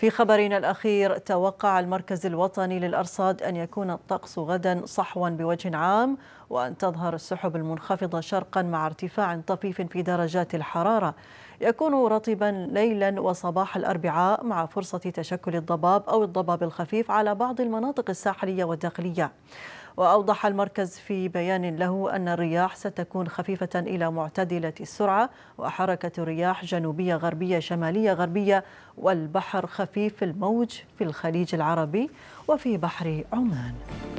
في خبرنا الأخير توقع المركز الوطني للأرصاد أن يكون الطقس غدا صحوا بوجه عام وأن تظهر السحب المنخفضة شرقا مع ارتفاع طفيف في درجات الحرارة يكون رطبا ليلا وصباح الأربعاء مع فرصة تشكل الضباب أو الضباب الخفيف على بعض المناطق الساحلية والداخلية وأوضح المركز في بيان له أن الرياح ستكون خفيفة إلى معتدلة السرعة وحركة رياح جنوبية غربية شمالية غربية والبحر خفيف الموج في الخليج العربي وفي بحر عمان